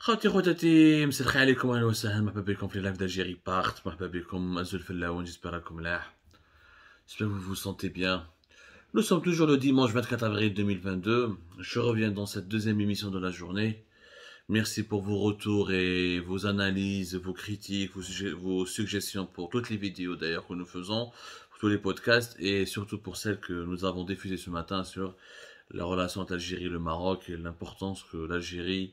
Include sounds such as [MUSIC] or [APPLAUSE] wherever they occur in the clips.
خوتاتي عليكم اهلا وسهلا مرحبا بكم في لايف d'Algérie بارت مرحبا بكم ازول في جيسبر راكم ملاح J'espère que vous vous sentez bien. Nous sommes toujours le dimanche 24 avril 2022. Je reviens dans cette deuxième émission de la journée. Merci pour vos retours et vos analyses, vos critiques, vos, vos suggestions pour toutes les vidéos d'ailleurs que nous faisons, pour tous les podcasts et surtout pour celles que nous avons diffusées ce matin sur la relation entre l'Algérie et le Maroc et l'importance que l'Algérie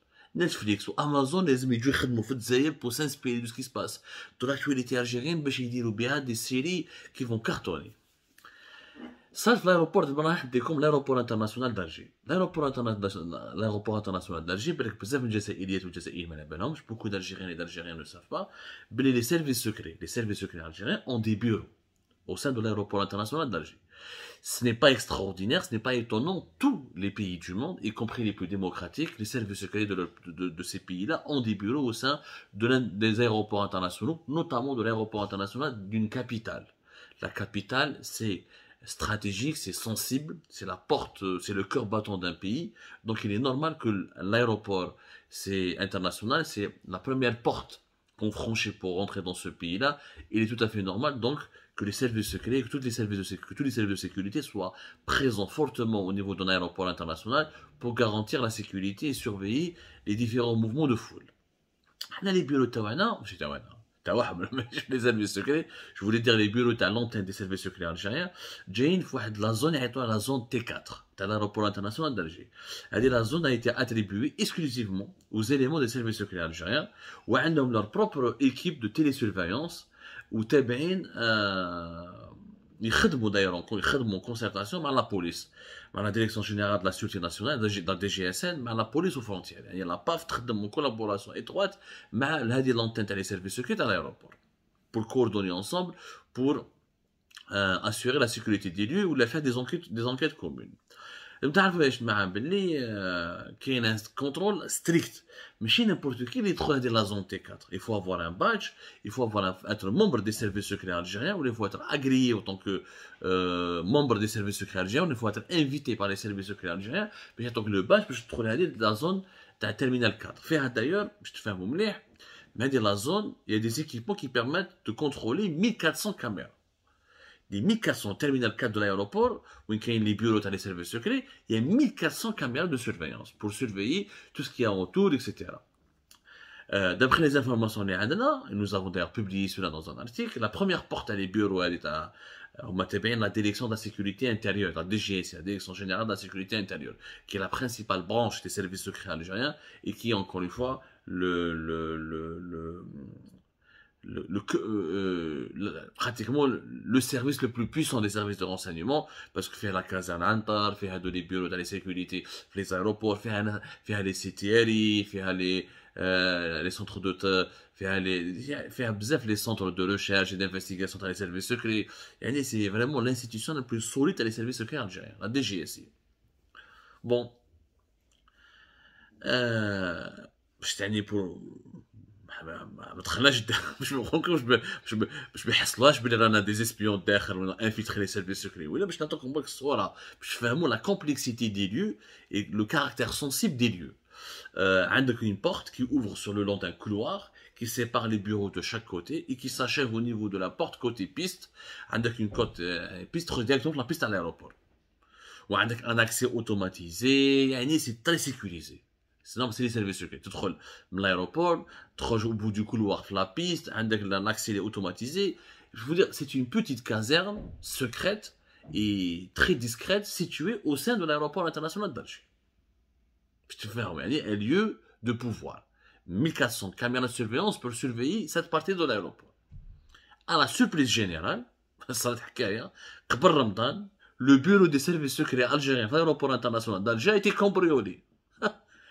Netflix ou Amazon, les amis, doivent travailler ensemble pour s'inspirer de ce qui se passe dans l'actualité algérienne pour qu'ils puissent faire des séries qui vont être cartonnées. L'aéroport de l'Argérie c'est comme l'aéroport international de L'aéroport international de l'Argérie, c'est-à-dire une société ou une société illimitée par les beaucoup d'Algériens et d'Algériens ne le savent pas, mais les services secrets algériens ont des bureaux au sein de l'aéroport international de ce n'est pas extraordinaire, ce n'est pas étonnant. Tous les pays du monde, y compris les plus démocratiques, les services secrets de, ces pays-là ont des bureaux au sein des aéroports internationaux, notamment de l'aéroport international d'une capitale. La capitale, c'est stratégique, c'est sensible, c'est la porte, c'est le cœur battant d'un pays. Donc il est normal que l'aéroport c'est international, c'est la première porte qu'on franchit pour rentrer dans ce pays-là. Il est tout à fait normal donc que les services secrets, que tous les services de sécurité, tous les services de sécurité soient présents fortement au niveau d'un aéroport international pour garantir la sécurité et surveiller les différents mouvements de foule. les bureaux [LAUGHS] les services secrets, je voulais dire les bureaux à l'antenne des services secrets algériens, Jane, une la zone la zone T4, à l'aéroport international d'Alger. La zone a été attribuée exclusivement aux éléments des services secrets algériens, où ils ont leur propre équipe de télésurveillance وتابعين آه يخدموا دايرون يخدموا كونسيرتاسيون مع لا بوليس مع لا ديريكسيون جينيرال دو لا سيورتي ناسيونال دا دي جي اس ان مع لا بوليس وفرونتيير يعني لا باف تخدم كولابوراسيون اتروات مع هذه لونتين تاع لي سيرفيس سكري تاع لايروبور pour coordonner ensemble pour euh, assurer la sécurité des lieux ou la faire des enquêtes des بتعرفوا ايش y باللي كاين contrôle كونترول ستريكت ماشي نيمبورت كي اللي يدخل هذه la zone t 4 il faut avoir un badge il faut être membre des services secrets algériens ou il faut être agréé en tant que euh, membre des services secrets algériens il faut être invité par les services secrets algériens باش badge لو باج باش تدخل la zone de la terminal 4 فيها fais باش تفهموا مليح dans la zone, il y a des équipements qui permettent de contrôler 1400 caméras des 1400 terminal 4 de l'aéroport, où il y a les bureaux des services secrets, il y a 1400 caméras de surveillance pour surveiller tout ce qu'il y a autour, etc. Euh, d'après les informations de et nous avons d'ailleurs publié cela dans un article, la première porte à les bureaux, elle est à euh, la direction de la sécurité intérieure, la DGS, la direction générale de la sécurité intérieure, qui est la principale branche des services secrets algériens et qui encore une fois le, le, le euh, euh, le, pratiquement le, service le plus puissant des services de renseignement parce que faire la caserne Antar, faire les bureaux de sécurité, les aéroports, faire, faire les CTRI, faire les, euh, les centres de faire les faire les centres de recherche et d'investigation dans les services secrets. C'est vraiment l'institution la plus solide dans les services secrets algériens, la DGSI. Bon, euh, je pour je me باش ما je باش باش ما [LAUGHS] يحصلهاش بلي رانا دي داخل ولا انفيتري لي سيرفيس sur ولا باش نعطيكم برك des lieux qui sépare les bureaux de chaque côté et qui s'achève au niveau de la porte côté piste, une côte, euh, piste directement la piste à l'aéroport. Ou un accès automatisé, c'est très sécurisé. سينون سيري سيرفيس l'aéroport au bout du couloir la piste عندك automatisé je vous dire c'est une petite caserne secrète et très discrète située au sein de l'aéroport international d'Alger Belgique un lieu de pouvoir 1400 caméras de surveillance pour surveiller cette partie de l'aéroport à la surprise générale [LAUGHS] le bureau des services secrets algériens de l'aéroport international d'Alger a été cambriolé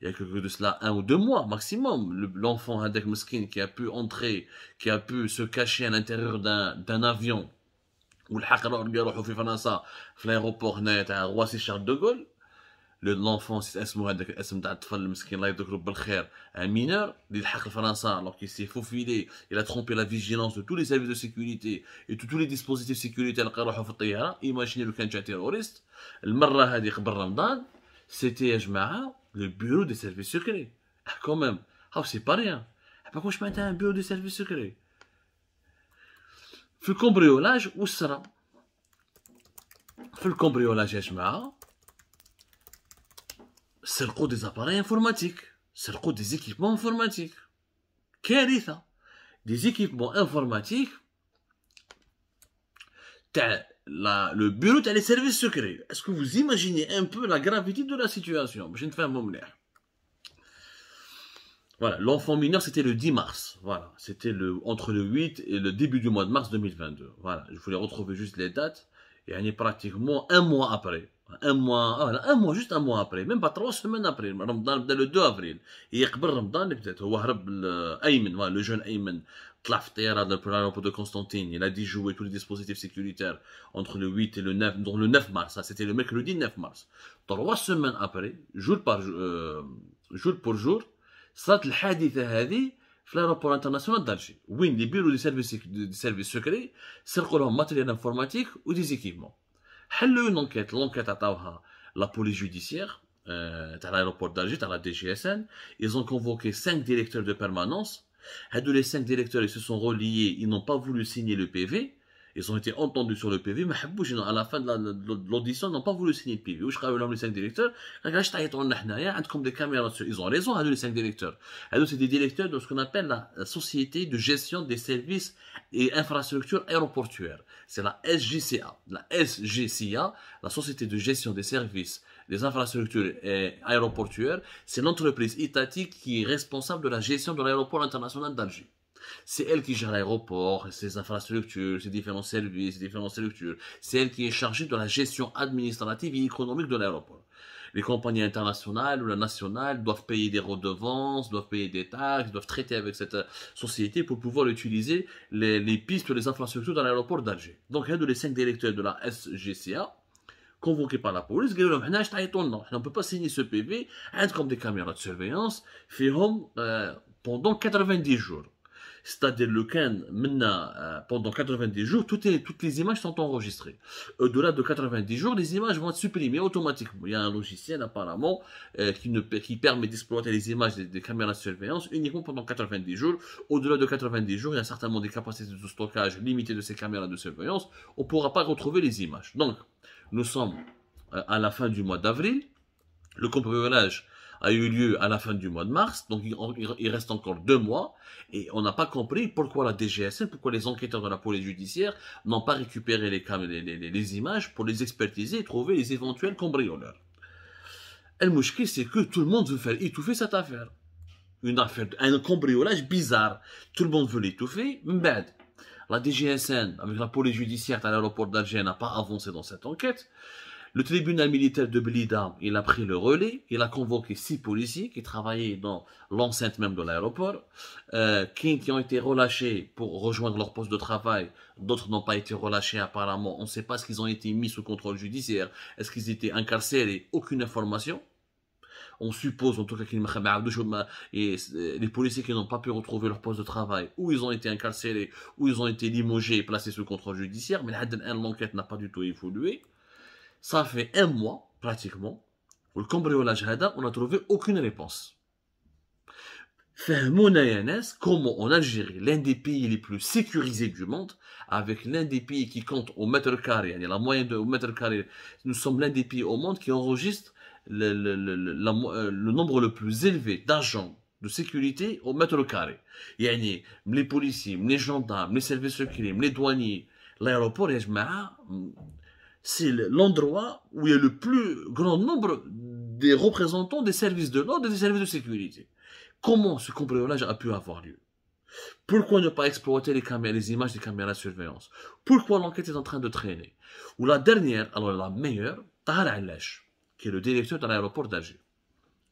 il y a quelque de cela un ou deux mois maximum, l'enfant Hadek Meskin qui a pu entrer, qui a pu se cacher à l'intérieur d'un avion, ou le à l'aéroport à Roissy Charles de Gaulle, l'enfant, c'est un mineur, il alors qu'il s'est faufilé, il a trompé la vigilance de tous les services de sécurité et de tous les dispositifs de sécurité, imaginez le un terroriste, le c'était le bureau des services secrets. Ah, quand même, ah, c'est pas rien. Ah, pourquoi je à un bureau des services secrets faut le cambriolage, où sera faut le cambriolage, HMA. C'est le des appareils informatiques. C'est le des équipements informatiques. Qu'est-ce qu'est-ce que c'est Des équipements informatiques le bureau des services secrets. Est-ce que vous imaginez un peu la gravité de la situation Je ne fais un moment Voilà, l'enfant mineur, c'était le 10 mars. Voilà, c'était le, entre le 8 et le début du mois de mars 2022. Voilà, je voulais retrouver juste les dates. Et on est pratiquement un mois après. Un mois, ah, voilà, un mois, juste un mois après. Même pas trois semaines après. Ramadan, le 2 avril. Et il y a peut-être, le jeune Ayman. Tlaftera à l'aéroport de Constantine. Il a dit jouer tous les dispositifs sécuritaires entre le 8 et le 9, le 9 mars, hein, c'était le mercredi 9 mars. Trois semaines après, jour, par, jour euh, pour jour, Sat الحادثة هذه في l'aéroport international d'Alger. Oui, les bureaux des services, secrets circulent en matériel informatique ou des équipements. eu une enquête, l'enquête عطاوها la police judiciaire, euh, à l'aéroport d'Alger, à la DGSN. Ils ont convoqué cinq directeurs de permanence Hadou les cinq directeurs ils se sont reliés, ils n'ont pas voulu signer le PV, ils ont été entendus sur le PV, mais à la fin de l'audition, ils n'ont pas voulu signer le PV. Où je que les cinq directeurs, hein, caméras Ils ont raison, Hadou hein, les cinq directeurs. Hadou, c'est des directeurs de ce qu'on appelle la Société de gestion des services et infrastructures aéroportuaires. C'est la SGCA. La SGCA, la Société de gestion des services les infrastructures aéroportuaires, c'est l'entreprise étatique qui est responsable de la gestion de l'aéroport international d'Alger. C'est elle qui gère l'aéroport, ses infrastructures, ses différents services, ses différentes structures. C'est elle qui est chargée de la gestion administrative et économique de l'aéroport. Les compagnies internationales ou nationales doivent payer des redevances, doivent payer des taxes, doivent traiter avec cette euh, société pour pouvoir utiliser les, les pistes, les infrastructures dans l'aéroport d'Alger. Donc, un de les cinq directeurs de la SGCA, convoqué par la police, on ne peut pas signer ce PV, comme des caméras de surveillance, euh, pendant 90 jours. C'est-à-dire le euh, pendant 90 jours, toutes les, toutes les images sont enregistrées. Au-delà de 90 jours, les images vont être supprimées automatiquement. Il y a un logiciel apparemment euh, qui, permet d'exploiter les images des, des, caméras de surveillance uniquement pendant 90 jours. Au-delà de 90 jours, il y a certainement des capacités de stockage limitées de ces caméras de surveillance. On ne pourra pas retrouver les images. Donc, nous sommes euh, à la fin du mois d'avril. Le cambriolage a eu lieu à la fin du mois de mars, donc il, reste encore deux mois, et on n'a pas compris pourquoi la DGSN, pourquoi les enquêteurs de la police judiciaire n'ont pas récupéré les, images pour les expertiser et trouver les éventuels cambrioleurs. El Mouchki, c'est que tout le monde veut faire étouffer cette affaire. Une affaire, un cambriolage bizarre. Tout le monde veut l'étouffer, Bad. La DGSN, avec la police judiciaire à l'aéroport d'Alger, n'a pas avancé dans cette enquête. Le tribunal militaire de Blida, il a pris le relais, il a convoqué six policiers qui travaillaient dans l'enceinte même de l'aéroport, euh, qui, ont été relâchés pour rejoindre leur poste de travail, d'autres n'ont pas été relâchés apparemment, on ne sait pas ce qu'ils ont été mis sous contrôle judiciaire, est-ce qu'ils étaient incarcérés, aucune information on suppose en tout cas qu'ils euh, les policiers qui n'ont pas pu retrouver leur poste de travail, où ils ont été incarcérés, où ils ont été limogés et placés sous contrôle judiciaire, mais l'enquête n'a pas du tout évolué. Ça fait un mois, pratiquement, où le cambriolage on n'a trouvé aucune réponse. Comment en Algérie, l'un des pays les plus sécurisés du monde, avec l'un des pays qui compte au mètre carré, la moyenne de, au mètre carré, nous sommes l'un des pays au monde qui enregistre le, le, le, euh, le nombre le plus élevé d'agents de sécurité au mètre carré. a les policiers, les gendarmes, les services secrets, les douaniers, l'aéroport, c'est l'endroit où il y a le plus grand nombre des représentants des services de l'ordre et des services de sécurité. Comment ce cambriolage a pu avoir lieu Pourquoi ne pas exploiter les, caméras, les images des caméras de surveillance Pourquoi l'enquête est en train de traîner Ou la dernière, alors la meilleure, Tahar lèche qui est le directeur de l'aéroport d'Alger,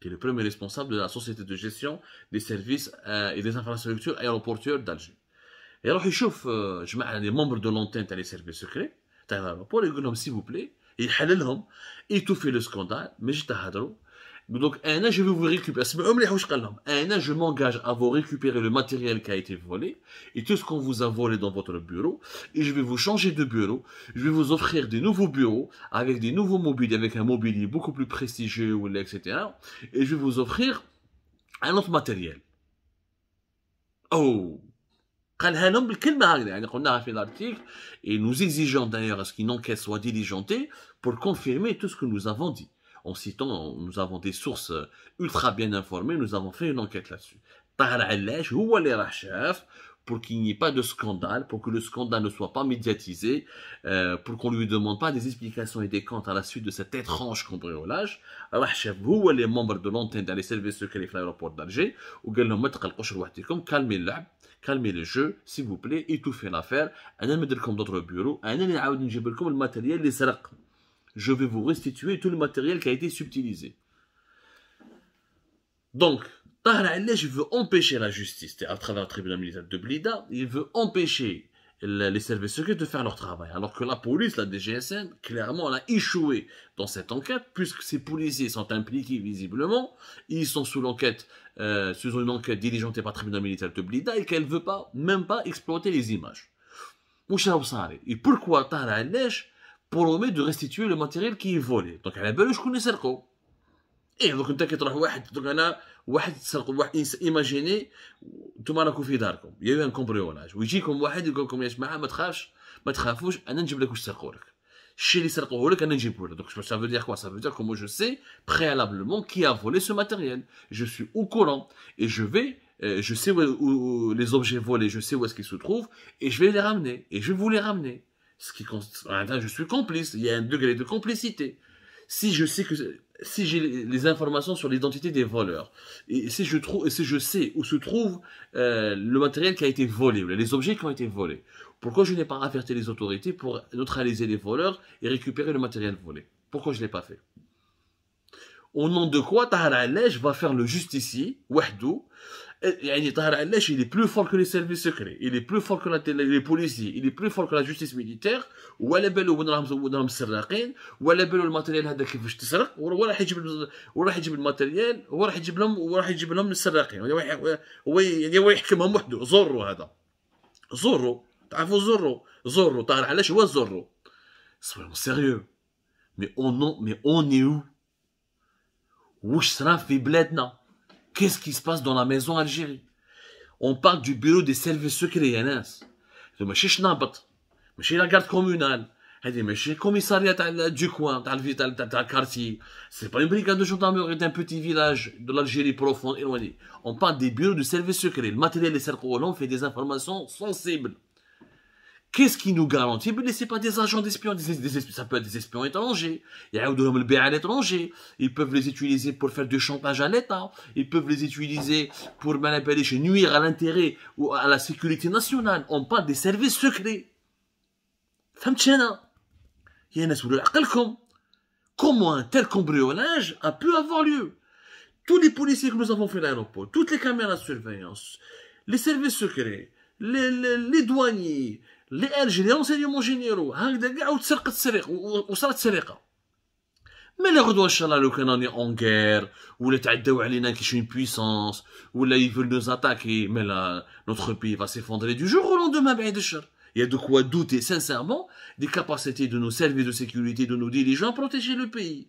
qui est le premier responsable de la société de gestion des services euh, et des infrastructures aéroportuaires d'Alger. Et alors, il chauffe les membres de l'antenne les services secrets, تاع l'aéroport, il dit, s'il vous plaît, il fait le scandale, mais je t'ahadrou, donc, an, je vais vous récupérer. je m'engage à vous récupérer le matériel qui a été volé et tout ce qu'on vous a volé dans votre bureau. Et je vais vous changer de bureau. Je vais vous offrir des nouveaux bureaux avec des nouveaux mobiles, avec un mobilier beaucoup plus prestigieux, etc. Et je vais vous offrir un autre matériel. Oh! On a fait l'article et nous exigeons d'ailleurs à ce qu'une enquête soit diligentée pour confirmer tout ce que nous avons dit en citant, nous avons des sources euh, ultra bien informées, nous avons fait une enquête là-dessus. Tahar où هو اللي راح pour qu'il n'y ait pas de scandale, pour que le scandale ne soit pas médiatisé, euh, pour qu'on ne lui demande pas des explications et des comptes à la suite de cet étrange cambriolage. vous هو les membres de l'antenne servir les services fait à l'aéroport d'Alger, ou قال لهم calmer à calmer calmez le calmez le jeu, s'il vous plaît, étouffez l'affaire, انا mettre comme d'autres bureaux, le نعاود نجيب لكم matériel, les je vais vous restituer tout le matériel qui a été subtilisé. Donc, Tahar veut empêcher la justice à travers le tribunal militaire de Blida, il veut empêcher les services secrets de faire leur travail. Alors que la police, la DGSN, clairement, elle a échoué dans cette enquête, puisque ces policiers sont impliqués visiblement, ils sont sous l'enquête, euh, sous une enquête diligente par le tribunal militaire de Blida, et qu'elle ne veut pas, même pas exploiter les images. Et pourquoi Tahar pour de restituer le matériel qui est volé. Donc, à la belle, je connais Serco. Et eh, donc, on t'inquiète, on a imaginez tout le monde a il y a eu un cambriolage. Il y comme un, il un comme je ne pas, ne pas, je vais chez les Donc ça veut dire quoi Ça veut dire que moi je sais préalablement qui a volé ce matériel. Je suis au courant et je vais, euh, je sais où les objets volés, je sais où est-ce qu'ils se trouvent et je vais les ramener et je vais vous les ramener. Ce qui je suis complice. Il y a un degré de complicité. Si je sais que si j'ai les informations sur l'identité des voleurs et si je trouve, si je sais où se trouve euh, le matériel qui a été volé, les objets qui ont été volés, pourquoi je n'ai pas averti les autorités pour neutraliser les voleurs et récupérer le matériel volé Pourquoi je ne l'ai pas fait Au nom de quoi Tahar va faire le justicier, Wahdou, يعني طاهر علاش اللي بلو فور كو لي سيرفيس services اللي بلو فور كو لي بوليسي اللي بلو فور كو لا جوستيس ميليتير ولا بالو وين راهم وين راهم السراقين ولا بالو الماتريال هذا كيفاش تسرق وراح راح يجيب وراح راح يجيب الماتريال وراح راح يجيب لهم وراح راح يجيب لهم السراقين يعني هو يعني هو يحكمهم وحده زورو هذا زورو تعرفوا زورو زورو طاهر علاش هو زورو سويهم سيريو مي اون نو مي اون اي واش صرا في بلادنا qu'est-ce qui se passe dans la maison Algérie On parle du bureau des services secrets, Yannis. Je monsieur suis je suis la garde communale. Je commissariat du coin, dans le quartier. Ce pas une brigade de c'est un petit village de l'Algérie profonde On parle des bureaux des services secrets. Le matériel des cercles on fait des informations sensibles. Qu'est-ce qui nous garantit Ne c'est pas des agents d'espions, ça peut être des espions étrangers. Il y a le à l'étranger. Ils peuvent les utiliser pour faire du chantage à l'État. Ils peuvent les utiliser pour manipuler, nuire à l'intérêt ou à la sécurité nationale. On parle des services secrets. Hein. Il a عقلكم comment un tel cambriolage a pu avoir lieu Tous les policiers que nous avons fait à l'aéroport, toutes les caméras de surveillance, les services secrets, les douaniers, mais là, on doit, général, qu'on en est en guerre, ou les t'addaoualines qui sont une puissance, ou là, ils veulent nous attaquer, mais là, notre pays va s'effondrer du jour au lendemain, Il y a de quoi douter, sincèrement, des capacités de nos services de sécurité, de nos dirigeants à protéger le pays.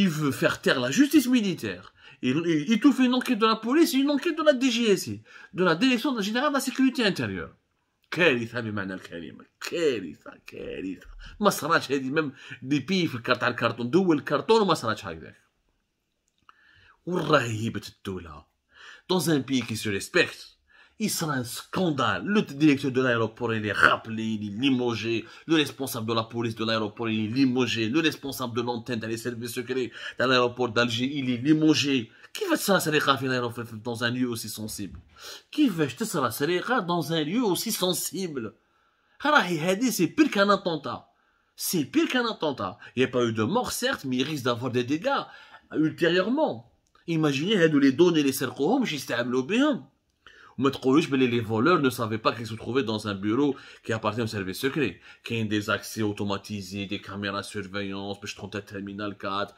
Il veut faire taire la justice militaire. Il touche une enquête de la police, une enquête de la DGSI, de la direction générale de la sécurité intérieure. Quel Israël manuel, quel Israël, quel Israël, mais ça n'a jamais dit même d'épier le carton, le carton, de le carton, mais ça n'a jamais dit. On rêve de dollars dans un pays qui se respecte il sera un scandale. Le directeur de l'aéroport, il est rappelé, il est limogé. Le responsable de la police de l'aéroport, il est limogé. Le responsable de l'antenne des services secrets dans l'aéroport d'Alger, il est limogé. Qui veut ça, dans un lieu aussi sensible Qui veut ça, dans un lieu aussi sensible C'est pire qu'un attentat. C'est pire qu'un attentat. Il n'y a pas eu de mort, certes, mais il risque d'avoir des dégâts ultérieurement. Imaginez, les données, les cercles, mais les voleurs ne savaient pas qu'ils se trouvaient dans un bureau qui appartient au service secret. Qui a des accès automatisés, des caméras de surveillance, des trente terminal 4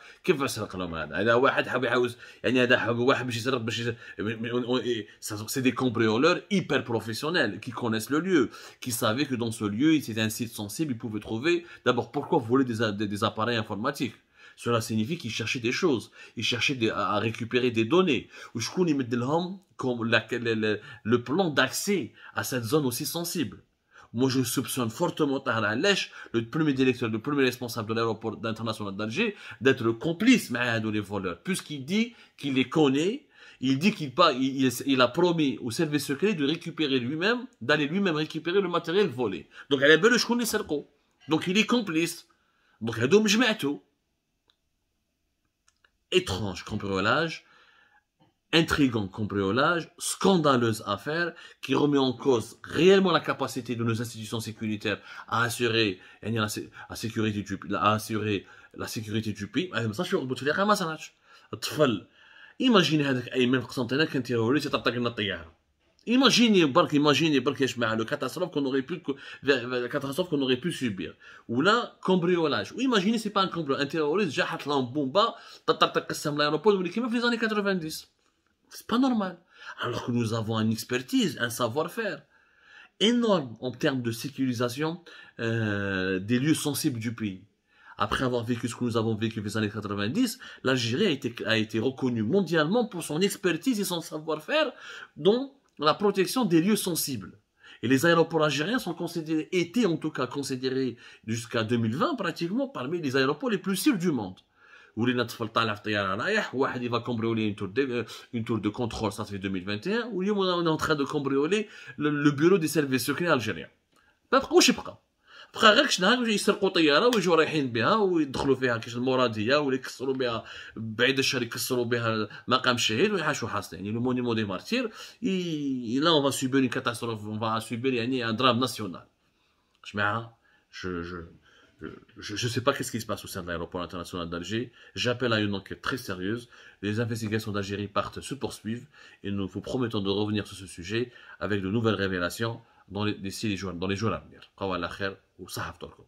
C'est des cambrioleurs hyper professionnels qui connaissent le lieu, qui savaient que dans ce lieu, c'est un site sensible, ils pouvaient trouver. D'abord, pourquoi voler des appareils informatiques cela signifie qu'il cherchait des choses, ils cherchait à récupérer des données. Comme le, le, plan d'accès à cette zone aussi sensible. Moi, je soupçonne fortement Tahar la le premier directeur, le premier responsable de l'aéroport international d'Alger, d'être le complice de les voleurs, puisqu'il dit qu'il les connaît, il dit qu'il a promis au service secret de récupérer lui-même, d'aller lui-même récupérer le matériel volé. Donc, elle est belle, je Donc, il est complice. Donc, il tout étrange cambriolage, intrigant cambriolage, scandaleuse affaire qui remet en cause réellement la capacité de nos institutions sécuritaires à assurer eh la, sécurité du à assurer la sécurité du pays. Ah, ça, je suis ça Imaginez صنعتش الطفل terroriste. هذاك ايمن قسم un كان تيروريست طقطق لنا الطياره Imaginez, imaginez hein, le catastrophe qu'on aurait pu, la catastrophe qu'on aurait pu subir. Ou là, cambriolage. Ou imaginez, c'est pas un cambriolage. Un terroriste, j'ai un bomba, tatartakassam l'aéroport, ou les les années 90. C'est pas normal. Alors que nous avons une expertise, un savoir-faire énorme en termes de sécurisation euh, des lieux sensibles du pays. Après avoir vécu ce que nous avons vécu les années 90, l'Algérie a été, a été reconnue mondialement pour son expertise et son savoir-faire dont la protection des lieux sensibles. Et les aéroports algériens sont considérés, étaient en tout cas considérés jusqu'à 2020 pratiquement parmi les aéroports les plus sûrs du monde. Où طفل طالع في طياره رايح واحد يفا كومبريولي تور دي une تور دو كونترول ça, fait 2021 train en train le, train le cambrioler le services secrets services Je ne sais pas. بقى غير des يسرقوا طياره ويجوا رايحين بها ويدخلوا فيها كش المراديه ولا يكسروا بها بعيد الشهر je ne sais pas qu'est-ce qui se passe au sein de l'aéroport international d'Alger. J'appelle à une enquête très sérieuse. Les investigations d'Algérie partent se poursuivent et nous vous promettons de revenir sur ce sujet avec de nouvelles révélations. دونك ديسي لي جور دون لي جور افنير بقاو على خير وصحة فطوركم